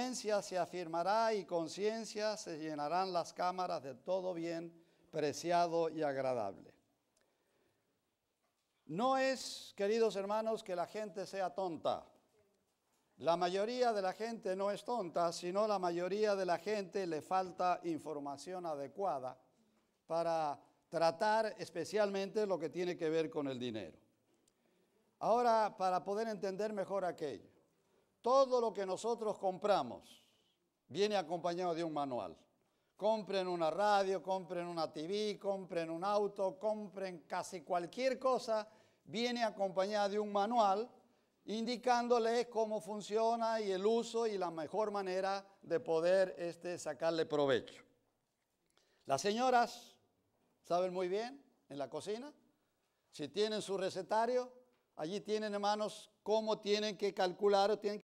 Conciencia se afirmará y conciencia se llenarán las cámaras de todo bien preciado y agradable. No es, queridos hermanos, que la gente sea tonta. La mayoría de la gente no es tonta, sino la mayoría de la gente le falta información adecuada para tratar especialmente lo que tiene que ver con el dinero. Ahora, para poder entender mejor aquello, todo lo que nosotros compramos viene acompañado de un manual. Compren una radio, compren una TV, compren un auto, compren casi cualquier cosa, viene acompañada de un manual indicándoles cómo funciona y el uso y la mejor manera de poder este, sacarle provecho. Las señoras saben muy bien en la cocina, si tienen su recetario, allí tienen manos cómo tienen que calcular o tienen